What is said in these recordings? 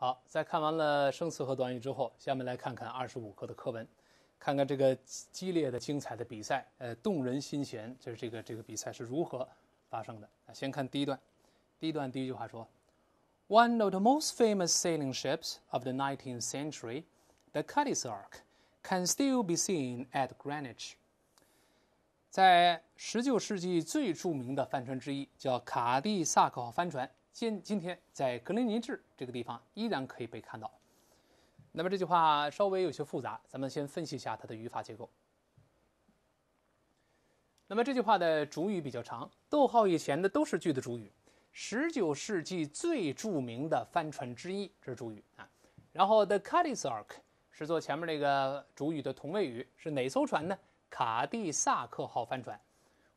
好，在看完了生词和短语之后，下面来看看二十五课的课文，看看这个激烈的、精彩的比赛，呃，动人心弦。就是这个这个比赛是如何发生的？啊，先看第一段。第一段第一句话说：“One of the most famous sailing ships of the 19th century, the Cutty Sark, can still be seen at Greenwich.” 在19世纪最著名的帆船之一，叫卡蒂萨克号帆船。今今天在格林尼治这个地方依然可以被看到。那么这句话稍微有些复杂，咱们先分析一下它的语法结构。那么这句话的主语比较长，逗号以前的都是句的主语。19世纪最著名的帆船之一，这是主语啊。然后 The c u n a r k 是做前面那个主语的同位语，是哪艘船呢？卡蒂萨克号帆船。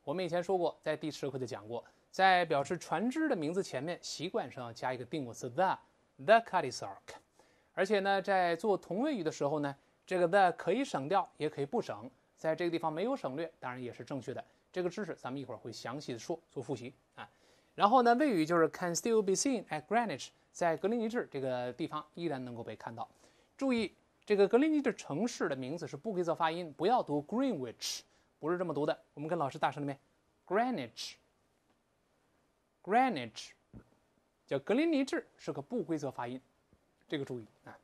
我们以前说过，在第十课就讲过。在表示船只的名字前面，习惯上要加一个定冠词 the the c u t i Sark。而且呢，在做同位语的时候呢，这个 the 可以省掉，也可以不省。在这个地方没有省略，当然也是正确的。这个知识咱们一会儿会详细的说做复习啊。然后呢，谓语就是 can still be seen at Greenwich，在格林尼治这个地方依然能够被看到。注意，这个格林尼治城市的名字是不规则发音，不要读 Greenwich，不是这么读的。我们跟老师大声读一 Greenwich。Greenwich，叫格林尼治，是个不规则发音，这个注意啊。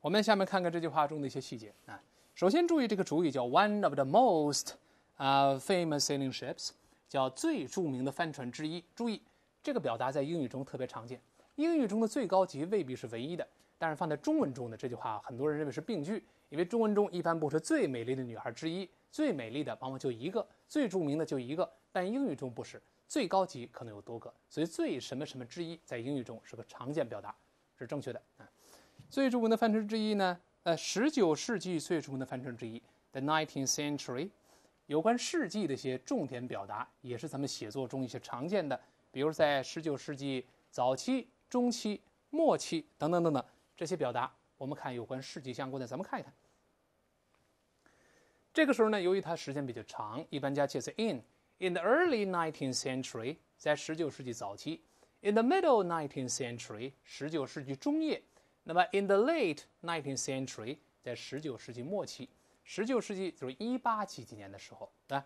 我们下面看看这句话中的一些细节啊。首先注意这个主语叫 one of the most 啊 famous sailing ships，叫最著名的帆船之一。注意这个表达在英语中特别常见。英语中的最高级未必是唯一的，但是放在中文中的这句话，很多人认为是病句，因为中文中一般不说最美丽的女孩之一，最美丽的往往就一个，最著名的就一个，但英语中不是。最高级可能有多个，所以“最什么什么之一”在英语中是个常见表达，是正确的啊。最著名的范畴之一呢，呃，十九世纪最著名的范畴之一，the nineteenth century。有关世纪的一些重点表达，也是咱们写作中一些常见的，比如在十九世纪早期、中期、末期等等等等这些表达。我们看有关世纪相关的，咱们看一看。这个时候呢，由于它时间比较长，一般加介词 in。In the early 19th century，在19世纪早期；in the middle 19th century，19 世纪中叶；那么 in the late 19th century，在19世纪末期，19世纪就是1 8几几年的时候，对吧？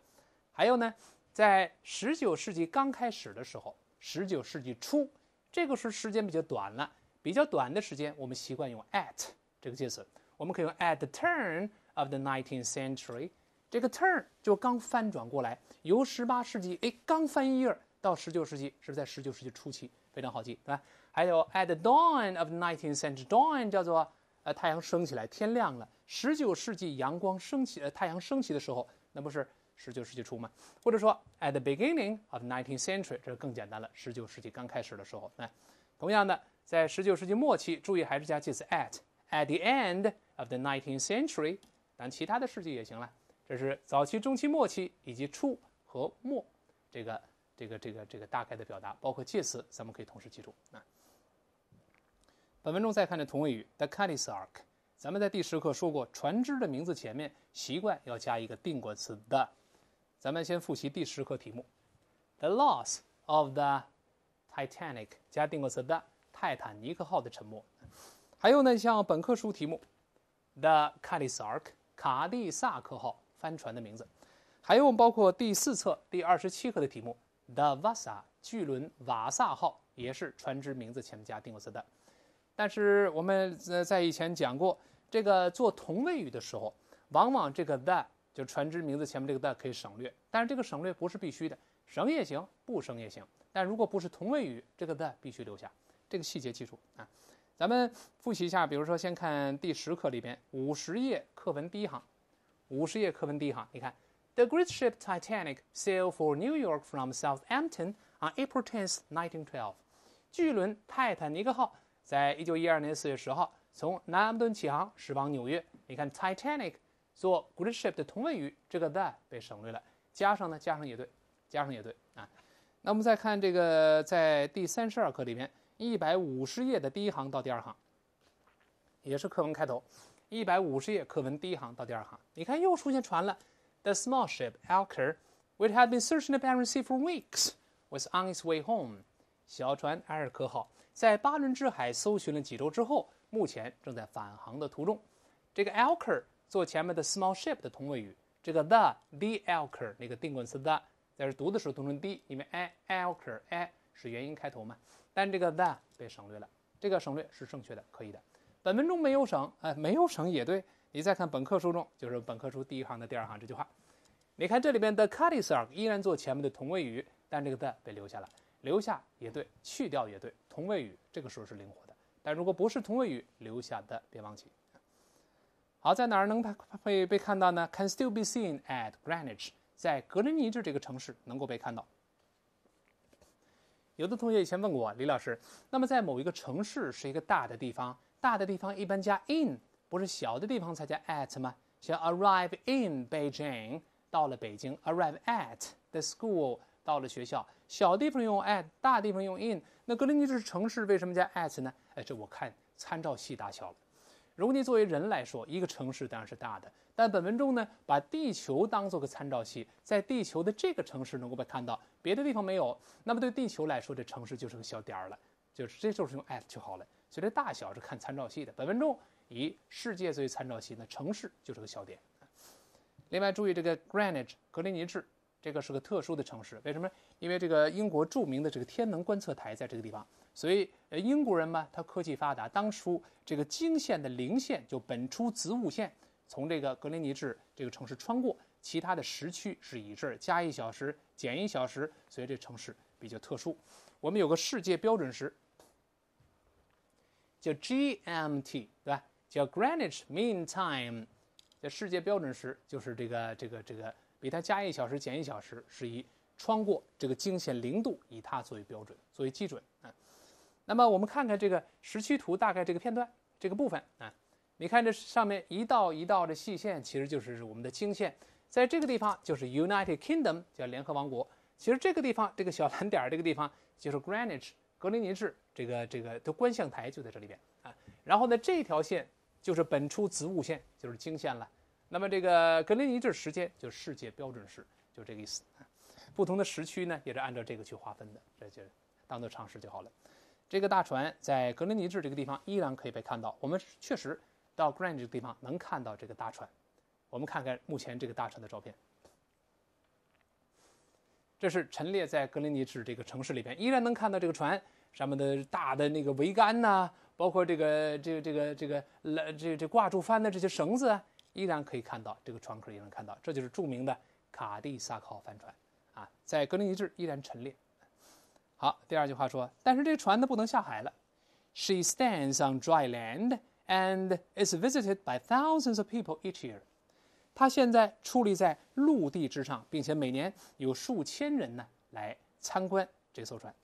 还有呢，在19世纪刚开始的时候，19世纪初，这个是时间比较短了，比较短的时间，我们习惯用 at 这个介词，我们可以用 at the turn of the 19th century。这个 turn 就刚翻转过来，由十八世纪哎刚翻一页到十九世纪，是不是在十九世纪初期？非常好记，对吧？还有 at the dawn of nineteenth century，dawn 叫做呃太阳升起来，天亮了。十九世纪阳光升起，呃太阳升起的时候，那不是十九世纪初吗？或者说 at the beginning of nineteenth century，这个更简单了，十九世纪刚开始的时候。那同样的，在十九世纪末期，注意还是加介词 at，at the end of the nineteenth century，当然其他的世纪也行了。这是早期、中期、末期以及初和末，这个、这个、这个、这个大概的表达，包括介词，咱们可以同时记住啊。本文中再看这同位语 The c a l i s a r k 咱们在第十课说过，船只的名字前面习惯要加一个定冠词 the。咱们先复习第十课题目：The loss of the Titanic 加定冠词 the 泰坦尼克号的沉没。还有呢，像本课书题目 The c a l i s a r k 卡蒂萨克号。帆船的名字，还有包括第四册第二十七课的题目，The Vasa 巨轮瓦萨号也是船只名字前面加定冠词的。但是我们在在以前讲过，这个做同位语的时候，往往这个 t h e 就船只名字前面这个 t h e 可以省略，但是这个省略不是必须的，省也行，不省也行。但如果不是同位语，这个 t h e 必须留下。这个细节记住啊。咱们复习一下，比如说先看第十课里边五十页课文第一行。五十页课文 D 哈，你看，The Great Ship Titanic sailed for New York from Southampton on April 10th, 1912。巨轮泰坦尼克号在一九一二年四月十号从南安普顿航驶往纽约。你看，Titanic 做 Great Ship 的同位语，这个 that 被省略了，加上呢，加上也对，加上也对啊。那我们再看这个，在第三十二课里面，一百五十页的第一行到第二行，也是课文开头。一百五十页课文第一行到第二行，你看又出现船了。The small ship Alker, which had been searching the b a r a e n Sea for weeks, was on its way home。小船埃尔克号在巴伦支海搜寻了几周之后，目前正在返航的途中。这个 Alker 做前面的 small ship 的同位语。这个 the the Alker 那个定冠词 the 在这读的时候读成 d，因为 a Alker a 是元音开头嘛，但这个 the 被省略了，这个省略是正确的，可以的。本文中没有省，哎，没有省也对。你再看本课书中，就是本课书第一行的第二行这句话，你看这里边的 cardisar 依然做前面的同位语，但这个字被留下了，留下也对，去掉也对。同位语这个时候是灵活的，但如果不是同位语，留下的别忘记。好，在哪儿能被被看到呢？Can still be seen at Greenwich，在格林尼治这个城市能够被看到。有的同学以前问过我，李老师，那么在某一个城市是一个大的地方。大的地方一般加 in，不是小的地方才加 at 吗？像 arrive in Beijing，到了北京；arrive at the school，到了学校。小地方用 at，大地方用 in。那格林尼治城市，为什么加 at 呢？哎，这我看参照系大小了。如果你作为人来说，一个城市当然是大的。但本文中呢，把地球当做个参照系，在地球的这个城市能够被看到，别的地方没有。那么对地球来说，这城市就是个小点儿了，就是这就是用 at 就好了。所以这大小是看参照系的。本分中以世界作为参照系，那城市就是个小点。另外注意这个 Greenwich 格林尼治这个是个特殊的城市，为什么？因为这个英国著名的这个天文观测台在这个地方，所以呃英国人嘛，他科技发达。当初这个经线的零线就本初子午线从这个格林尼治这个城市穿过，其他的时区是以这儿加一小时、减一小时，所以这城市比较特殊。我们有个世界标准时。叫 GMT 对吧？叫 Greenwich Mean Time，叫世界标准时，就是这个这个这个，比它加一小时减一小时是以穿过这个经线零度，以它作为标准作为基准啊。那么我们看看这个时区图，大概这个片段这个部分啊，你看这上面一道一道的细线，其实就是我们的经线，在这个地方就是 United Kingdom 叫联合王国，其实这个地方这个小 蓝点儿这个地方就是 Greenwich 格林尼治。这个这个，的观象台就在这里边啊。然后呢，这条线就是本初子午线，就是经线了。那么这个格林尼治时间就是世界标准时，就这个意思。不同的时区呢，也是按照这个去划分的，这就当做常识就好了。这个大船在格林尼治这个地方依然可以被看到。我们确实到 Grand 这个地方能看到这个大船。我们看看目前这个大船的照片。这是陈列在格林尼治这个城市里边，依然能看到这个船。咱们的大的那个桅杆呐，包括这个、这个、这个、这个拉、这这挂住帆的这些绳子，依然可以看到，这个船壳依然看到，这就是著名的卡蒂萨克号帆船啊，在格林尼治依然陈列。好，第二句话说，但是这船它不能下海了，She stands on dry land and is visited by thousands of people each year。它现在矗立在陆地之上，并且每年有数千人呢来参观这艘船。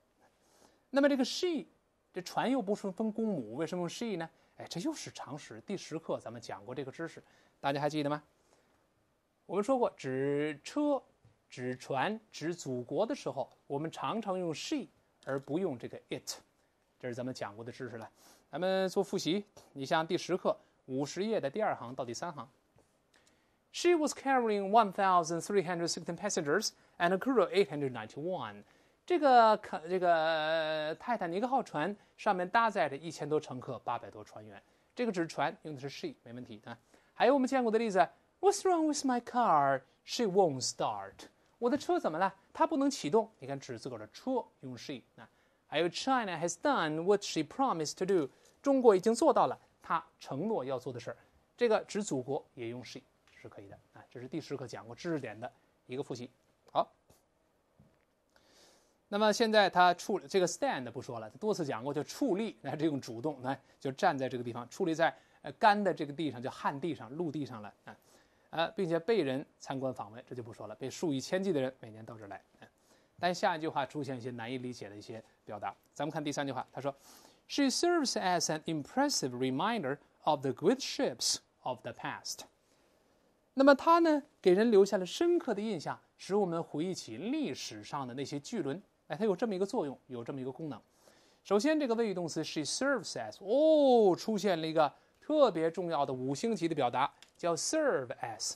那么这个 she，这船又不是分公母，为什么用 she 呢？哎，这又是常识。第十课咱们讲过这个知识，大家还记得吗？我们说过指车、指船、指祖国的时候，我们常常用 she 而不用这个 it，这是咱们讲过的知识了。咱们做复习，你像第十课五十页的第二行到第三行，She was carrying one thousand three hundred sixteen passengers and a crew of eight hundred ninety one。这个肯，这个泰坦尼克号船上面搭载着一千多乘客，八百多船员。这个指船用的是 she，没问题啊。还有我们见过的例子，What's wrong with my car? She won't start。我的车怎么了？它不能启动。你看，指自个儿的车用 she 啊。还有 China has done what she promised to do。中国已经做到了她承诺要做的事儿。这个指祖国也用 she 是可以的啊。这是第十课讲过知识点的一个复习。好。那么现在他矗这个 stand 不说了，多次讲过叫矗立，那这种主动，那就站在这个地方，矗立在呃干的这个地上，叫旱地上、陆地上了啊啊，并且被人参观访问，这就不说了，被数以千计的人每年到这儿来。但下一句话出现一些难以理解的一些表达，咱们看第三句话，他说：“She serves as an impressive reminder of the great ships of the past。”那么他呢，给人留下了深刻的印象，使我们回忆起历史上的那些巨轮。哎，它有这么一个作用，有这么一个功能。首先，这个谓语动词 she serve s as，哦，出现了一个特别重要的五星级的表达，叫 serve as。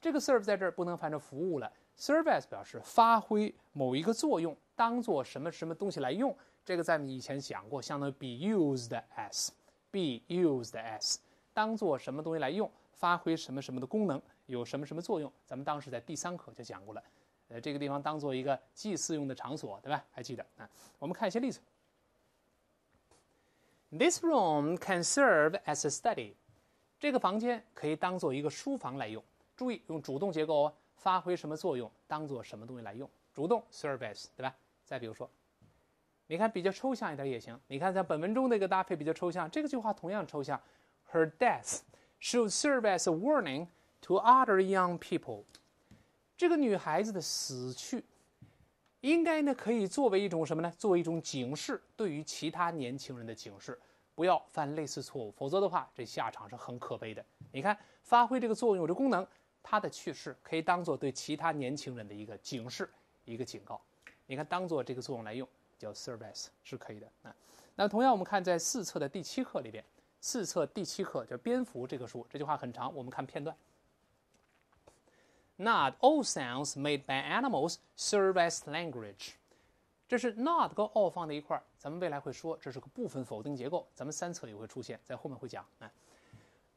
这个 serve 在这儿不能翻成服务了，serve as 表示发挥某一个作用，当做什么什么东西来用。这个在你以前讲过，相当于 be used as，be used as 当做什么东西来用，发挥什么什么的功能，有什么什么作用。咱们当时在第三课就讲过了。呃，这个地方当做一个祭祀用的场所，对吧？还记得啊？我们看一些例子。This room can serve as a study。这个房间可以当做一个书房来用。注意用主动结构哦，发挥什么作用？当做什么东西来用？主动 serve as，对吧？再比如说，你看比较抽象一点也行。你看在本文中的一个搭配比较抽象，这个句话同样抽象。Her death should serve as a warning to other young people. 这个女孩子的死去，应该呢可以作为一种什么呢？作为一种警示，对于其他年轻人的警示，不要犯类似错误，否则的话，这下场是很可悲的。你看，发挥这个作用，这功能，她的去世可以当做对其他年轻人的一个警示、一个警告。你看，当做这个作用来用，叫 service 是可以的啊。那同样，我们看在四册的第七课里边，四册第七课叫《蝙蝠》这个书，这句话很长，我们看片段。Not all sounds made by animals serve as language。这是 not 跟 all 放在一块儿，咱们未来会说这是个部分否定结构，咱们三册也会出现，在后面会讲。啊，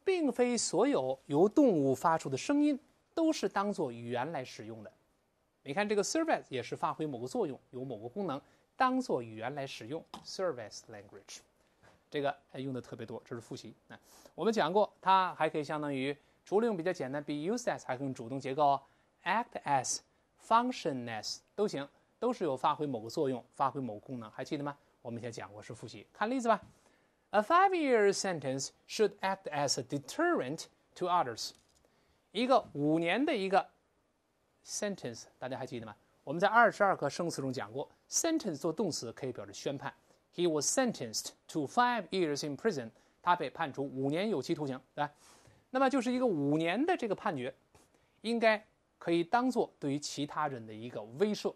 并非所有由动物发出的声音都是当做语言来使用的。你看这个 s e r v i c e 也是发挥某个作用，有某个功能，当做语言来使用 s e r v i c e language。这个用的特别多，这是复习啊。我们讲过，它还可以相当于。除了用比较简单，be used as 还更主动结构，act 哦 as，function as 都行，都是有发挥某个作用，发挥某个功能，还记得吗？我们以前讲过，是复习，看例子吧。A five-year sentence should act as a deterrent to others。一个五年的一个 sentence，大家还记得吗？我们在二十二课生词中讲过，sentence 做动词可以表示宣判。He was sentenced to five years in prison。他被判处五年有期徒刑，来。那么就是一个五年的这个判决，应该可以当做对于其他人的一个威慑。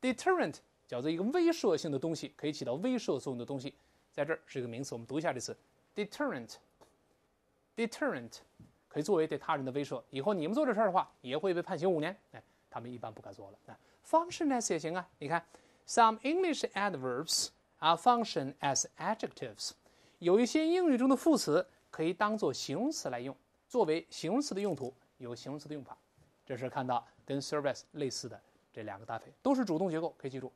Deterrent 叫做一个威慑性的东西，可以起到威慑作用的东西，在这儿是一个名词。我们读一下这词：deterrent。Deterrent 可以作为对他人的威慑。以后你们做这事儿的话，也会被判刑五年。哎，他们一般不敢做了。那 Functionless 也行啊。你看，some English adverbs are function as adjectives，有一些英语中的副词。可以当做形容词来用，作为形容词的用途有形容词的用法，这是看到跟 s e r v i c e 类似的这两个搭配，都是主动结构，可以记住。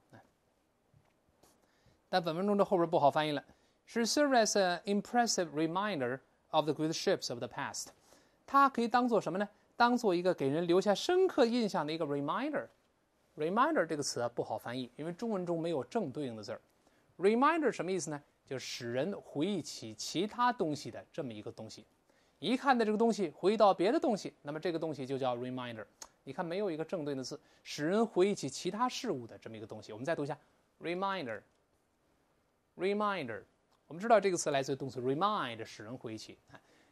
但本文中的后边不好翻译了，是 s e r v i c e an impressive reminder of the great ships of the past，它可以当做什么呢？当做一个给人留下深刻印象的一个 reminder。reminder 这个词不好翻译，因为中文中没有正对应的字儿。reminder 什么意思呢？就使人回忆起其他东西的这么一个东西，一看到这个东西，回忆到别的东西，那么这个东西就叫 reminder。你看，没有一个正对的字，使人回忆起其他事物的这么一个东西。我们再读一下，reminder，reminder。我们知道这个词来自于动词 remind，使人回忆起。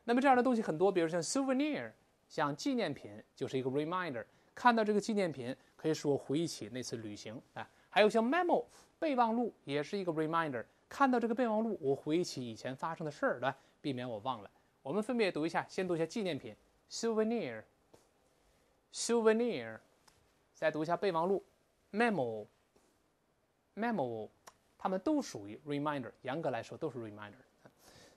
那么这样的东西很多，比如像 souvenir，像纪念品就是一个 reminder。看到这个纪念品，可以使我回忆起那次旅行。啊，还有像 memo，备忘录也是一个 reminder。看到这个备忘录，我回忆起以前发生的事儿，对吧？避免我忘了。我们分别读一下，先读一下纪念品，souvenir，souvenir，再读一下备忘录，memo，memo，它们都属于 reminder。严格来说，都是 reminder。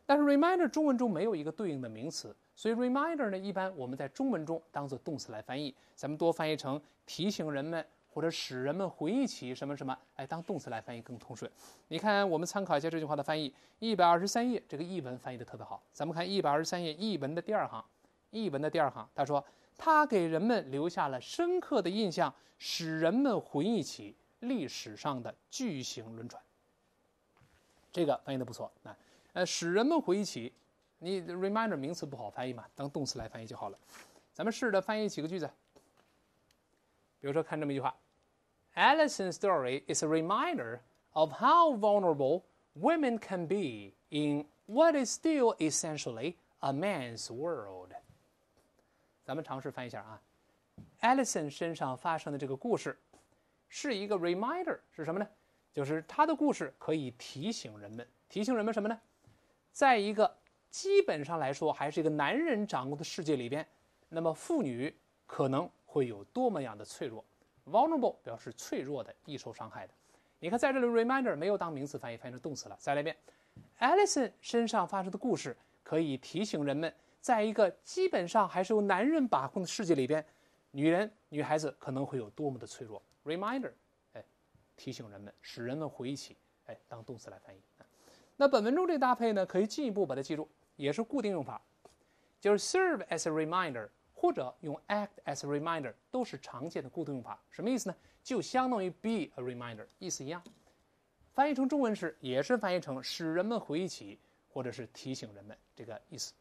但是 reminder 中文中没有一个对应的名词，所以 reminder 呢，一般我们在中文中当做动词来翻译，咱们多翻译成提醒人们。或者使人们回忆起什么什么，哎，当动词来翻译更通顺。你看，我们参考一下这句话的翻译，一百二十三页这个译文翻译的特别好。咱们看一百二十三页译文的第二行，译文的第二行，他说：“他给人们留下了深刻的印象，使人们回忆起历史上的巨型轮船。”这个翻译的不错。那，呃，使人们回忆起，你 remind e r 名词不好翻译嘛，当动词来翻译就好了。咱们试着翻译几个句子，比如说看这么一句话。a l i s o n s story is a reminder of how vulnerable women can be in what is still essentially a man's world. 咱们尝试翻译一下啊 a l i s o n 身上发生的这个故事，是一个 reminder 是什么呢？就是他的故事可以提醒人们，提醒人们什么呢？在一个基本上来说还是一个男人掌握的世界里边，那么妇女可能会有多么样的脆弱。Vulnerable 表示脆弱的，易受伤害的。你看，在这里，reminder 没有当名词翻译，翻译成动词了。再来一遍，Alison 身上发生的故事可以提醒人们，在一个基本上还是由男人把控的世界里边，女人、女孩子可能会有多么的脆弱。reminder，哎，提醒人们，使人们回忆起，哎，当动词来翻译。那本文中这个搭配呢，可以进一步把它记住，也是固定用法，就是 serve as a reminder。或者用 act as a reminder 都是常见的固定用法，什么意思呢？就相当于 be a reminder，意思一样。翻译成中文时，也是翻译成使人们回忆起，或者是提醒人们这个意思。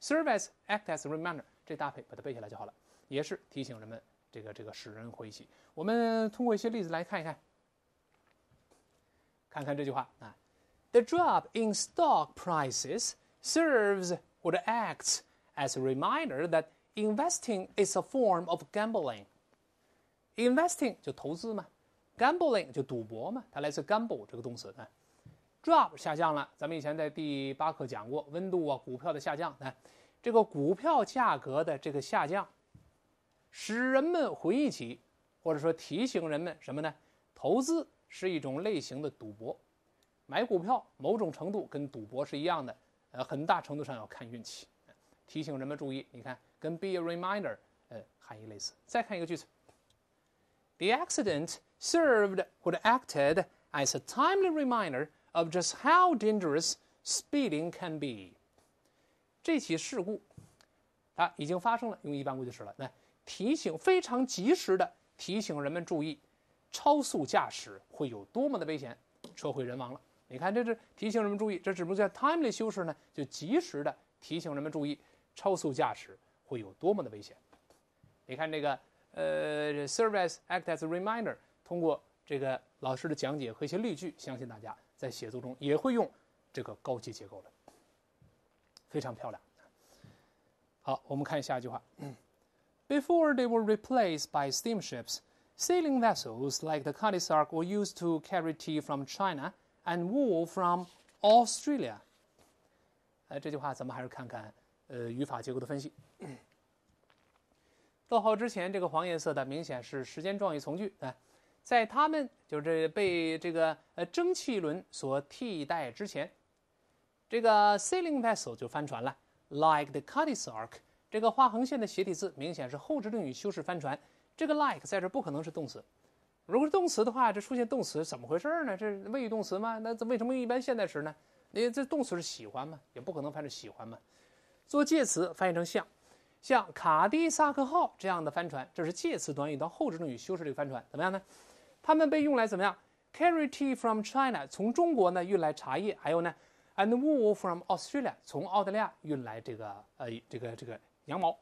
Serve as, act as a reminder 这搭配，把它背下来就好了。也是提醒人们这个这个使人回忆起。我们通过一些例子来看一看，看看这句话啊：The drop in stock prices serves, 或者 acts as a reminder that. Investing is a form of gambling. Investing 就投资嘛，gambling 就赌博嘛，它来自 gamble 这个动词啊。Drop 下降了，咱们以前在第八课讲过，温度啊，股票的下降。啊，这个股票价格的这个下降，使人们回忆起，或者说提醒人们什么呢？投资是一种类型的赌博，买股票某种程度跟赌博是一样的，呃，很大程度上要看运气。提醒人们注意，你看。跟 be a reminder 呃含义类似。再看一个句子：The accident served o 者 acted as a timely reminder of just how dangerous speeding can be。这起事故，它已经发生了，用一般过去时了。那提醒非常及时的提醒人们注意，超速驾驶会有多么的危险，车毁人亡了。你看，这这提醒人们注意，这只不过叫 timely 修饰呢，就及时的提醒人们注意超速驾驶。会有多么的危险。你看这个，呃，service act as a reminder，通过这个老师的讲解和一些例句，相信大家在写作中也会用这个高级结构的，非常漂亮。好，我们看下一句话。Before they were replaced by steamships, sailing vessels like the cutty were used to carry tea from China and wool from Australia。呃，这句话咱们还是看看呃，语法结构的分析。逗号之前这个黄颜色的明显是时间状语从句，在他们就是被这个呃蒸汽轮所替代之前，这个 sailing vessel 就翻船了，like the c a t d i s Ark。这个画横线的斜体字明显是后置定语修饰帆船，这个 like 在这不可能是动词。如果是动词的话，这出现动词怎么回事呢？是谓语动词吗？那为什么用一般现在时呢？因为这动词是喜欢嘛，也不可能，翻成喜欢嘛。做介词，翻译成像，像卡迪萨克号这样的帆船，这是介词短语，到后置定语修饰这个帆船，怎么样呢？它们被用来怎么样？Carry tea from China，从中国呢运来茶叶，还有呢，and wool from Australia，从澳大利亚运来这个呃这个这个羊毛。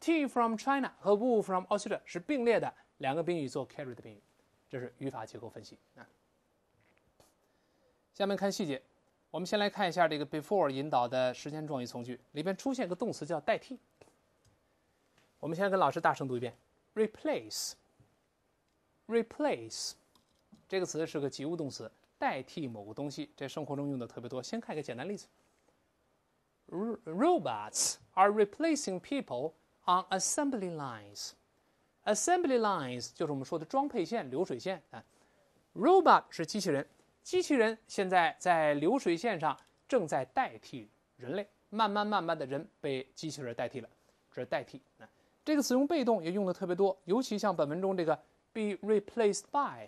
Tea from China 和 wool from Australia 是并列的两个宾语做 carry 的宾语，这是语法结构分析。啊，下面看细节。我们先来看一下这个 before 引导的时间状语从句里边出现一个动词叫代替。我们先跟老师大声读一遍：replace。replace 这个词是个及物动词，代替某个东西，在生活中用的特别多。先看一个简单例子：robots are replacing people on assembly lines。assembly lines 就是我们说的装配线、流水线啊。robot 是机器人。机器人现在在流水线上正在代替人类，慢慢慢慢的人被机器人代替了。这是代替啊，这个词用被动也用的特别多，尤其像本文中这个 be replaced by，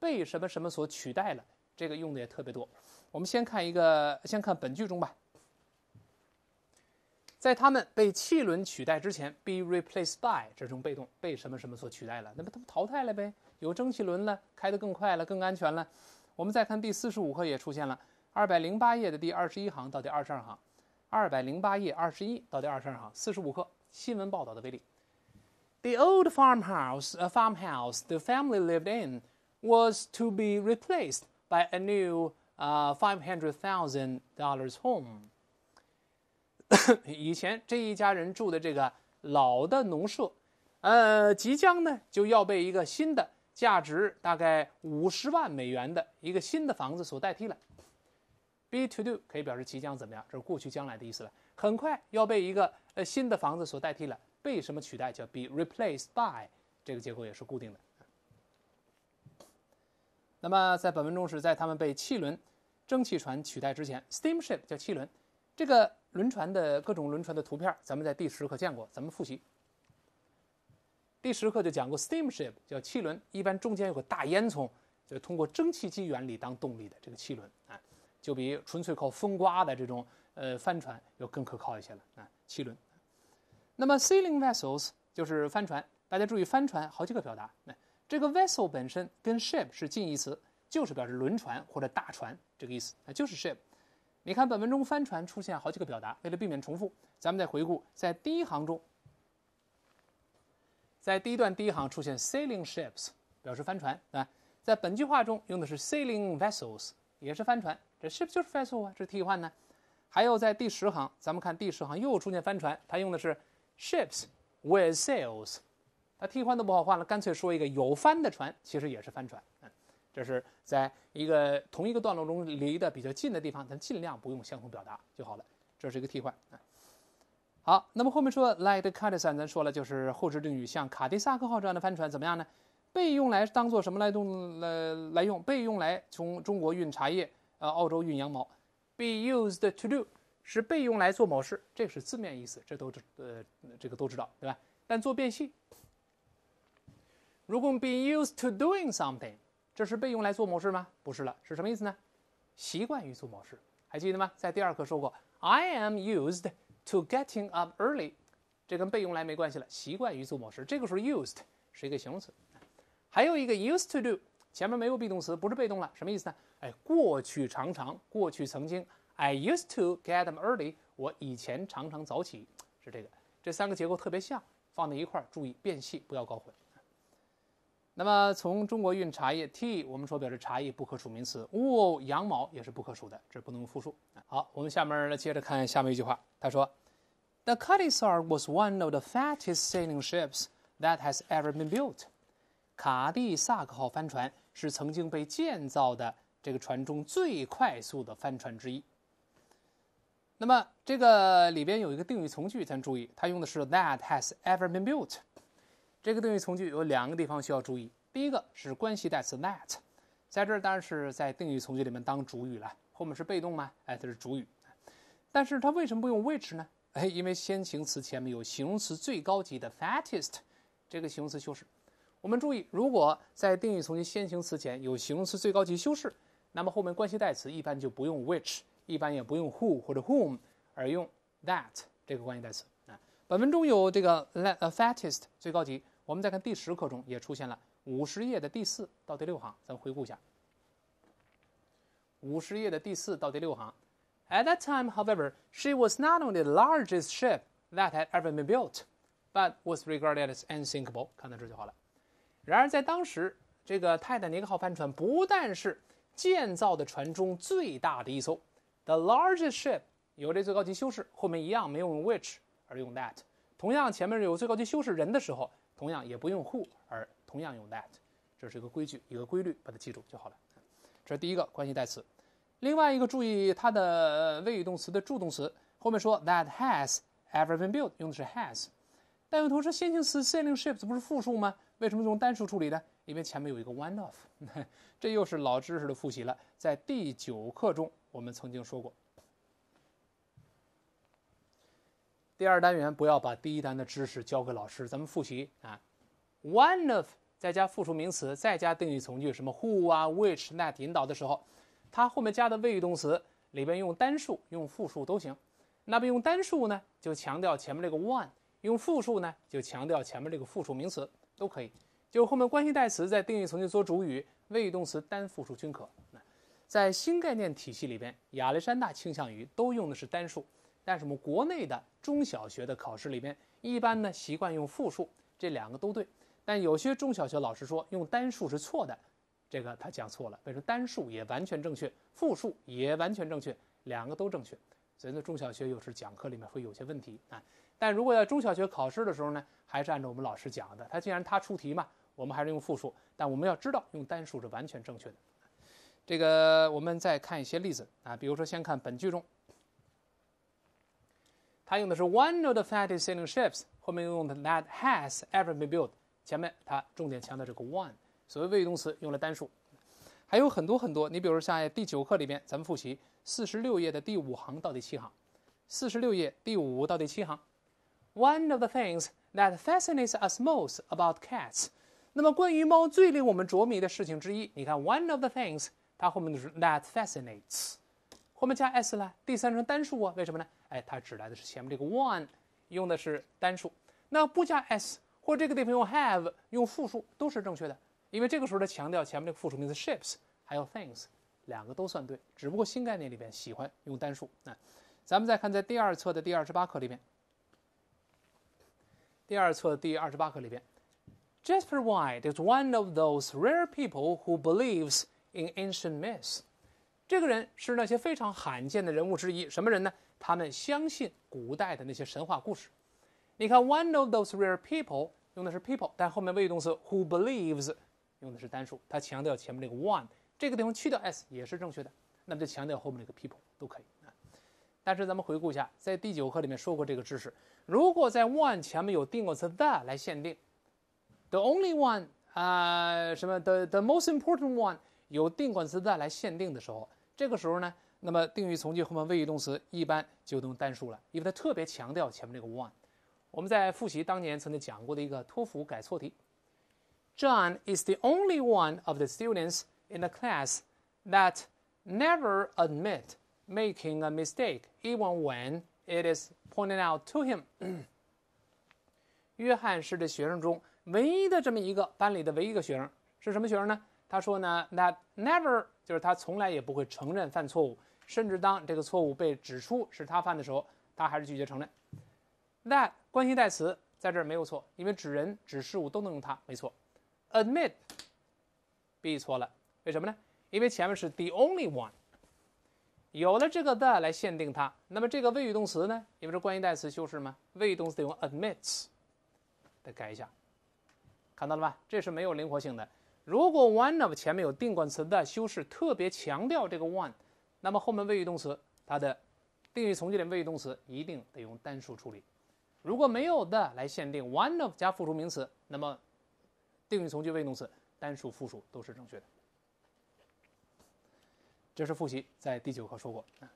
被什么什么所取代了，这个用的也特别多。我们先看一个，先看本句中吧。在他们被汽轮取代之前，be replaced by 这种被动被什么什么所取代了，那么他们淘汰了呗？有蒸汽轮了，开得更快了，更安全了。我们再看第四十五课，也出现了二百零八页的第二十一行到第二十二行，二百零八页二十一到第二十二行。四十五课新闻报道的威力。The old farmhouse, a farmhouse the family lived in, was to be replaced by a new, uh, five hundred thousand dollars home. 以前这一家人住的这个老的农舍，呃，即将呢就要被一个新的。价值大概五十万美元的一个新的房子所代替了。Be to do 可以表示即将怎么样，这是过去将来的意思了。很快要被一个呃新的房子所代替了。被什么取代叫 be replaced by，这个结构也是固定的。那么在本文中是在他们被汽轮、蒸汽船取代之前，steamship 叫汽轮，这个轮船的各种轮船的图片，咱们在第十课见过，咱们复习。第十课就讲过 steamship，叫汽轮，一般中间有个大烟囱，就通过蒸汽机原理当动力的这个汽轮啊，就比纯粹靠风刮的这种呃帆船要更可靠一些了啊。汽轮，那么 sailing vessels 就是帆船，大家注意帆船好几个表达，那这个 vessel 本身跟 ship 是近义词，就是表示轮船或者大船这个意思，那就是 ship。你看本文中帆船出现好几个表达，为了避免重复，咱们再回顾在第一行中。在第一段第一行出现 sailing ships，表示帆船啊。在本句话中用的是 sailing vessels，也是帆船。这 ship 就是 vessel 啊，这是替换呢。还有在第十行，咱们看第十行又出现帆船，它用的是 ships with sails，它替换都不好换了，干脆说一个有帆的船，其实也是帆船。嗯，这是在一个同一个段落中离得比较近的地方，咱尽量不用相同表达就好了。这是一个替换嗯好，那么后面说 l i g h the c a t d s s a n 咱说了就是后置定语，像卡迪萨克号这样的帆船怎么样呢？被用来当做什么来动来来用？被用来从中国运茶叶，呃，澳洲运羊毛。be used to do 是被用来做某事，这是字面意思，这都知呃这个都知道，对吧？但做变性，如果 be used to doing something，这是被用来做某事吗？不是了，是什么意思呢？习惯于做某事，还记得吗？在第二课说过，I am used。To getting up early，这跟被用来没关系了，习惯于做某事，这个时候 used 是一个形容词。还有一个 used to do，前面没有 be 动词，不是被动了，什么意思呢？哎，过去常常，过去曾经。I used to get up early，我以前常常早起，是这个。这三个结构特别像，放在一块儿，注意变细，不要搞混。那么，从中国运茶叶，tea 我们说表示茶叶不可数名词。w o l 羊毛也是不可数的，这不能复数。好，我们下面来接着看下面一句话。他说，The Cuddy s a r was one of the f a t t e s t sailing ships that has ever been built。卡蒂萨克号帆船是曾经被建造的这个船中最快速的帆船之一。那么这个里边有一个定语从句，咱注意，它用的是 that has ever been built。这个定语从句有两个地方需要注意。第一个是关系代词 that，在这儿当然是在定语从句里面当主语了。后面是被动吗？哎，它是主语。但是它为什么不用 which 呢？哎，因为先行词前面有形容词最高级的 fattest 这个形容词修饰。我们注意，如果在定语从句先行词前有形容词最高级修饰，那么后面关系代词一般就不用 which，一般也不用 who 或者 whom，而用 that 这个关系代词啊。本文中有这个 fattest 最高级。我们再看第十课中也出现了五十页的第四到第六行，咱们回顾一下五十页的第四到第六行。At that time, however, she was not only the largest ship that had ever been built, but was regarded as unsinkable。看到这就好了。然而在当时，这个泰坦尼克号帆船不但是建造的船中最大的一艘，the largest ship 有这最高级修饰，后面一样没有用 which 而用 that。同样前面有最高级修饰人的时候。同样也不用 who，而同样用 that，这是一个规矩，一个规律，把它记住就好了。这是第一个关系代词。另外一个注意它的谓语动词的助动词后面说 that has ever been built，用的是 has。但有同时，先行词 sailing ships 不是复数吗？为什么用单数处理呢？因为前面有一个 one of，这又是老知识的复习了。在第九课中，我们曾经说过。第二单元不要把第一单的知识交给老师，咱们复习啊。One of 再加复数名词，再加定语从句，什么 who 啊、which、that 引导的时候，它后面加的谓语动词里边用单数，用复数都行。那么用单数呢，就强调前面这个 one；用复数呢，就强调前面这个复数名词，都可以。就后面关系代词在定语从句做主语，谓语动词单复数均可。在新概念体系里边，亚历山大倾向于都用的是单数。但是我们国内的中小学的考试里面，一般呢习惯用复数，这两个都对。但有些中小学老师说用单数是错的，这个他讲错了。为什么单数也完全正确，复数也完全正确，两个都正确。所以呢，中小学有时讲课里面会有些问题啊。但如果要中小学考试的时候呢，还是按照我们老师讲的。他既然他出题嘛，我们还是用复数。但我们要知道用单数是完全正确的。这个我们再看一些例子啊，比如说先看本句中。它用的是 one of the fattest sailing ships，后面用的 that has ever been built。前面它重点强调这个 one，所谓谓语动词用了单数。还有很多很多，你比如在第九课里边，咱们复习四十六页的第五行到第七行。四十六页第五到第七行，one of the things that fascinates us most about cats。那么关于猫最令我们着迷的事情之一，你看 one of the things，它后面的是 that fascinates，后面加 s 了，第三人称单数啊？为什么呢？哎，它指代的是前面这个 one，用的是单数，那不加 s 或这个地方用 have 用复数都是正确的，因为这个时候的强调前面这个复数名词 ships 还有 things 两个都算对，只不过新概念里边喜欢用单数。那咱们再看在第二册的第二十八课里边，第二册第二十八课里边，Jasper White is one of those rare people who believes in ancient myths。这个人是那些非常罕见的人物之一，什么人呢？他们相信古代的那些神话故事。你看，one of those rare people 用的是 people，但后面谓语动词 who believes 用的是单数，它强调前面这个 one，这个地方去掉 s 也是正确的。那么就强调后面这个 people 都可以啊。但是咱们回顾一下，在第九课里面说过这个知识：如果在 one 前面有定冠词 t h e 来限定，the only one 啊什么 the the most important one 有定冠词 t h e 来限定的时候，这个时候呢？那么定语从句后面谓语动词一般就用单数了，因为它特别强调前面这个 one。我们在复习当年曾经讲过的一个托福改错题：John is the only one of the students in the class that never admit making a mistake, even when it is pointed out to him。约翰是这学生中唯一的这么一个班里的唯一一个学生，是什么学生呢？他说呢，that never 就是他从来也不会承认犯错误。甚至当这个错误被指出是他犯的时候，他还是拒绝承认。That 关系代词在这儿没有错，因为指人指事物都能用它，没错。Admit B 错了，为什么呢？因为前面是 the only one，有了这个 that 来限定它，那么这个谓语动词呢？因为是关系代词修饰嘛，谓语动词得用 admits，得改一下。看到了吧？这是没有灵活性的。如果 one of 前面有定冠词 t h 修饰，特别强调这个 one。那么后面谓语动词，它的定语从句的谓语动词一定得用单数处理。如果没有的来限定，one of 加复数名词，那么定语从句谓语动词单数、复数都是正确的。这是复习在第九课说过啊。